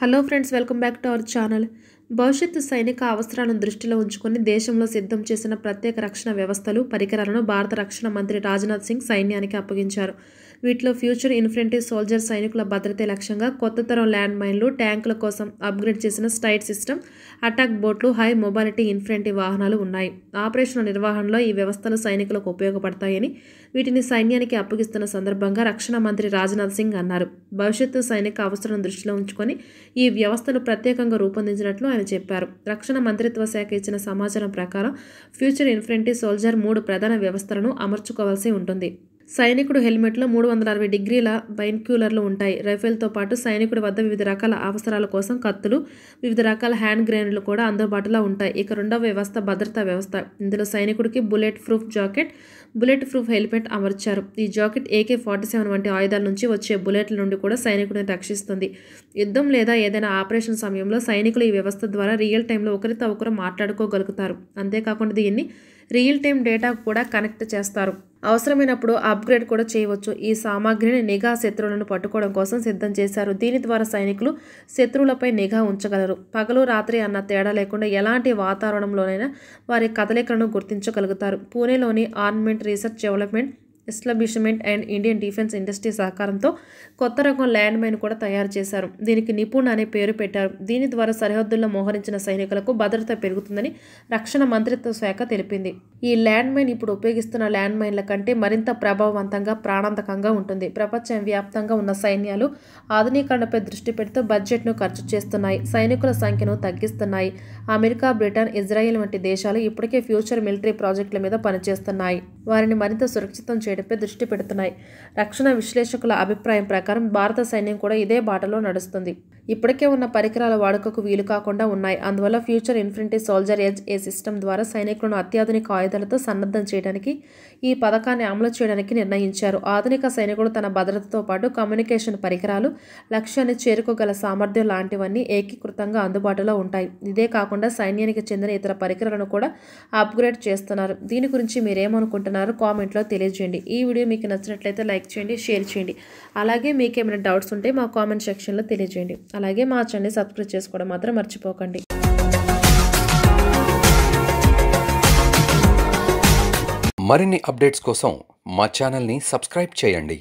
hello friends welcome back to our channel భవిష్యత్తు సైనిక అవసరాలను దృష్టిలో ఉంచుకొని దేశంలో సిద్ధం చేసిన ప్రత్యేక రక్షణ వ్యవస్థలు పరికరాలను భారత రక్షణ మంత్రి రాజ్నాథ్ సింగ్ సైన్యానికి అప్పగించారు వీటిలో ఫ్యూచర్ ఇన్ఫెంట్రీ సోల్జర్ సైనికుల భద్రతే లక్ష్యంగా కొత్త తరం ల్యాండ్ మైన్లు ట్యాంకుల కోసం అప్గ్రేడ్ చేసిన స్టైట్ సిస్టమ్ అటాక్ బోట్లు హై మొబాలిటీ ఇన్ఫెంట్రీ వాహనాలు ఉన్నాయి ఆపరేషన్ల నిర్వహణలో ఈ వ్యవస్థలు సైనికులకు ఉపయోగపడతాయని వీటిని సైన్యానికి అప్పగిస్తున్న సందర్భంగా రక్షణ మంత్రి రాజ్నాథ్ సింగ్ అన్నారు భవిష్యత్తు సైనిక అవసరం దృష్టిలో ఉంచుకొని ఈ వ్యవస్థలు ప్రత్యేకంగా రూపొందించినట్లు ఆయన చెప్పారు రక్షణ మంత్రిత్వ శాఖ ఇచ్చిన సమాచారం ప్రకారం ఫ్యూచర్ ఇన్ఫెంట్రీ సోల్జర్ మూడు ప్రధాన వ్యవస్థలను అమర్చుకోవాల్సి ఉంటుంది సైనికుడు హెల్మెట్లో మూడు వందల అరవై డిగ్రీల బైన్క్యూలర్లు ఉంటాయి రైఫిల్తో పాటు సైనికుడి వద్ద వివిధ రకాల అవసరాల కోసం కత్తులు వివిధ రకాల హ్యాండ్ గ్రెనేడ్లు కూడా అందుబాటులో ఉంటాయి ఇక రెండవ వ్యవస్థ భద్రతా వ్యవస్థ ఇందులో సైనికుడికి bullet proof jacket bullet proof helmet అమర్చారు ఈ జాకెట్ ఏకే ఫార్టీ సెవెన్ వంటి ఆయుధాల నుంచి వచ్చే బుల్లెట్ల నుండి కూడా సైనికుడిని రక్షిస్తుంది యుద్ధం లేదా ఏదైనా ఆపరేషన్ సమయంలో సైనికులు ఈ వ్యవస్థ ద్వారా రియల్ టైంలో ఒకరితో ఒకరు మాట్లాడుకోగలుగుతారు అంతేకాకుండా దీన్ని రియల్ టైం డేటా కూడా కనెక్ట్ చేస్తారు అవసరమైనప్పుడు అప్గ్రేడ్ కూడా చేయవచ్చు ఈ సామాగ్రిని నిఘా శత్రువులను పట్టుకోవడం కోసం సిద్ధం చేశారు దీని ద్వారా సైనికులు శత్రువులపై నిఘా ఉంచగలరు పగలు రాత్రి అన్న తేడా లేకుండా ఎలాంటి వాతావరణంలోనైనా వారి కదలికలను గుర్తించగలుగుతారు పూణేలోని armament research development establishment and Indian defence industry సహకారంతో కొత్త రకం ల్యాండ్ మైన్ కూడా తయారు చేశారు దీనికి నిపుణ్ అనే పేరు పెట్టారు దీని ద్వారా సరిహద్దుల్లో మోహరించిన సైనికులకు భద్రత పెరుగుతుందని రక్షణ మంత్రిత్వ శాఖ తెలిపింది ఈ ల్యాండ్ మైన్ ఇప్పుడు ఉపయోగిస్తున్న ల్యాండ్ మైన్ల కంటే మరింత ప్రభావవంతంగా ప్రాణాంతకంగా ఉంటుంది ప్రపంచం వ్యాప్తంగా ఉన్న సైన్యాలు ఆధునీకరణపై దృష్టి పెడుతూ బడ్జెట్ను ఖర్చు చేస్తున్నాయి సైనికుల సంఖ్యను తగ్గిస్తున్నాయి అమెరికా బ్రిటన్ ఇజ్రాయెల్ వంటి దేశాలు ఇప్పటికే ఫ్యూచర్ మిలిటరీ ప్రాజెక్టుల మీద పనిచేస్తున్నాయి వారిని మరింత సురక్షితం చేయడం చేయడంపై దృష్టి పెడుతున్నాయి రక్షణ విశ్లేషకుల అభిప్రాయం ప్రకారం భారత సైన్యం కూడా ఇదే బాటలో నడుస్తుంది ఇప్పటికే ఉన్న పరికరాల వాడుకకు వీలు కాకుండా ఉన్నాయి అందువల్ల future infinity soldier as a system ద్వారా సైనికులను అత్యాధునిక ఆయుధాలతో సన్నద్ధం చేయడానికి ఈ పథకాన్ని అమలు చేయడానికి నిర్ణయించారు ఆధునిక సైనికుడు తన భద్రతతో పాటు కమ్యూనికేషన్ పరికరాలు లక్ష్యాన్ని చేరుకోగల సామర్థ్యం లాంటివన్నీ ఏకీకృతంగా అందుబాటులో ఉంటాయి ఇదే కాకుండా సైన్యానికి చెందిన ఇతర పరికరాలను కూడా అప్గ్రేడ్ చేస్తున్నారు దీని గురించి మీరేమనుకుంటున్నారు కామెంట్లో తెలియజేయండి ఈ వీడియో మీకు నచ్చినట్లయితే లైక్ చేయండి షేర్ చేయండి అలాగే మీకేమైనా డౌట్స్ ఉంటే మా కామెంట్ సెక్షన్లో తెలియజేయండి అలాగే మా ఛానల్ని సబ్స్క్రైబ్ చేసుకోవడం మాత్రం మర్చిపోకండి మరిన్ని అప్డేట్స్ కోసం మా ఛానల్ని సబ్స్క్రైబ్ చేయండి